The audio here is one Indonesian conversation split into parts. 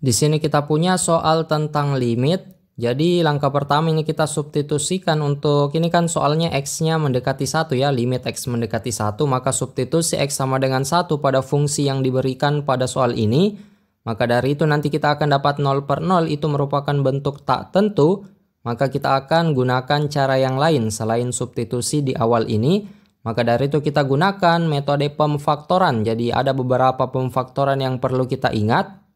Di sini kita punya soal tentang limit. Jadi langkah pertama ini kita substitusikan untuk ini kan soalnya x-nya mendekati satu ya, limit x mendekati satu, maka substitusi x sama dengan satu pada fungsi yang diberikan pada soal ini. Maka dari itu nanti kita akan dapat 0 per 0 itu merupakan bentuk tak tentu, maka kita akan gunakan cara yang lain selain substitusi di awal ini. Maka dari itu kita gunakan metode pemfaktoran. Jadi ada beberapa pemfaktoran yang perlu kita ingat.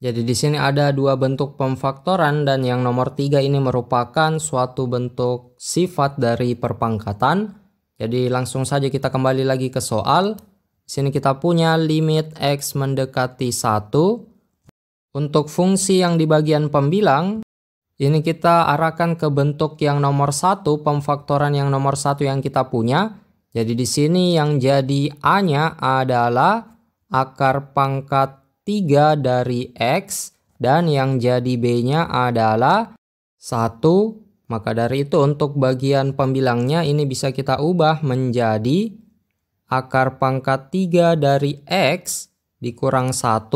Jadi di sini ada dua bentuk pemfaktoran dan yang nomor tiga ini merupakan suatu bentuk sifat dari perpangkatan. Jadi langsung saja kita kembali lagi ke soal. Di sini kita punya limit x mendekati 1. Untuk fungsi yang di bagian pembilang, ini kita arahkan ke bentuk yang nomor satu, pemfaktoran yang nomor satu yang kita punya. Jadi di sini yang jadi A-nya adalah akar pangkat 3 dari X dan yang jadi B-nya adalah 1. Maka dari itu untuk bagian pembilangnya ini bisa kita ubah menjadi akar pangkat 3 dari X dikurang 1.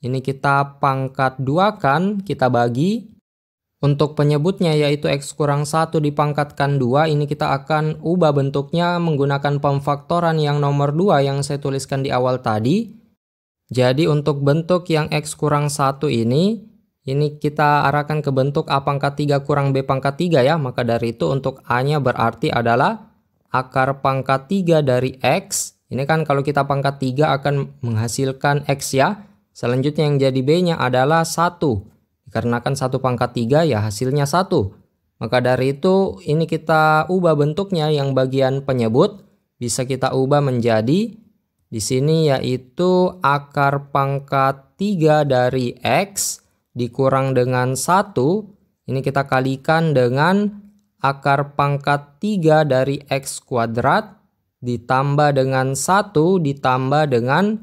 Ini kita pangkat 2 kan, kita bagi. Untuk penyebutnya yaitu X kurang 1 dipangkatkan 2, ini kita akan ubah bentuknya menggunakan pemfaktoran yang nomor 2 yang saya tuliskan di awal tadi jadi untuk bentuk yang X kurang 1 ini, ini kita arahkan ke bentuk A pangkat 3 kurang B pangkat 3 ya. Maka dari itu untuk A-nya berarti adalah akar pangkat 3 dari X. Ini kan kalau kita pangkat 3 akan menghasilkan X ya. Selanjutnya yang jadi B-nya adalah 1. Dikarenakan 1 pangkat 3 ya hasilnya 1. Maka dari itu ini kita ubah bentuknya yang bagian penyebut bisa kita ubah menjadi di sini yaitu akar pangkat 3 dari X dikurang dengan 1. Ini kita kalikan dengan akar pangkat 3 dari X kuadrat ditambah dengan 1 ditambah dengan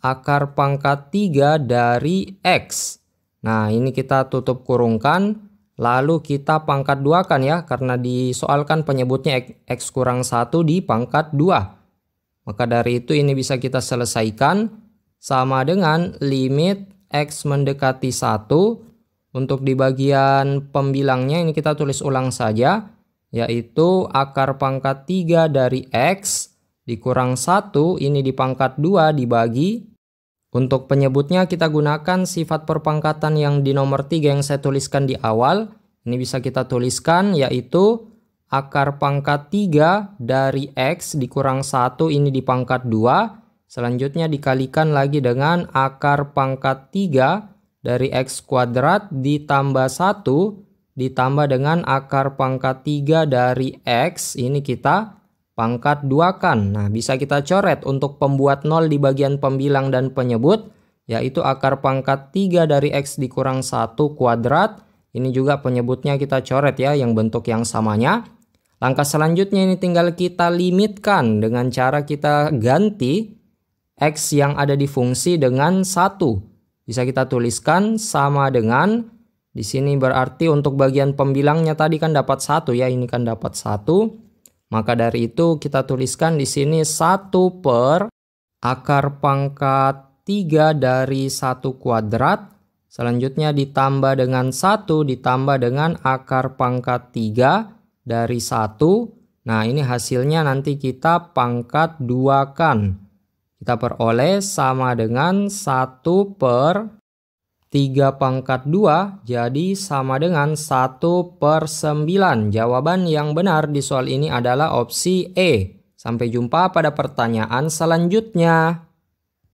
akar pangkat 3 dari X. Nah ini kita tutup kurungkan. Lalu kita pangkat 2 kan ya karena disoalkan penyebutnya X kurang 1 di pangkat 2. Maka dari itu ini bisa kita selesaikan sama dengan limit X mendekati 1. Untuk di bagian pembilangnya ini kita tulis ulang saja, yaitu akar pangkat 3 dari X dikurang 1 ini di pangkat 2 dibagi. Untuk penyebutnya kita gunakan sifat perpangkatan yang di nomor 3 yang saya tuliskan di awal. Ini bisa kita tuliskan yaitu akar pangkat 3 dari X dikurang 1 ini di pangkat 2. Selanjutnya dikalikan lagi dengan akar pangkat 3 dari X kuadrat ditambah 1 ditambah dengan akar pangkat 3 dari X. Ini kita pangkat 2 kan. Nah bisa kita coret untuk pembuat 0 di bagian pembilang dan penyebut yaitu akar pangkat 3 dari X dikurang 1 kuadrat. Ini juga penyebutnya kita coret ya yang bentuk yang samanya. Langkah selanjutnya ini tinggal kita limitkan dengan cara kita ganti x yang ada di fungsi dengan satu. Bisa kita tuliskan sama dengan di sini berarti untuk bagian pembilangnya tadi kan dapat satu ya, ini kan dapat satu. Maka dari itu kita tuliskan di sini satu per akar pangkat 3 dari satu kuadrat. Selanjutnya ditambah dengan satu ditambah dengan akar pangkat 3 dari 1. Nah, ini hasilnya nanti kita pangkat 2 kan. Kita peroleh sama dengan 1 per 3 pangkat 2 jadi sama dengan 1 per 9. Jawaban yang benar di soal ini adalah opsi E. Sampai jumpa pada pertanyaan selanjutnya.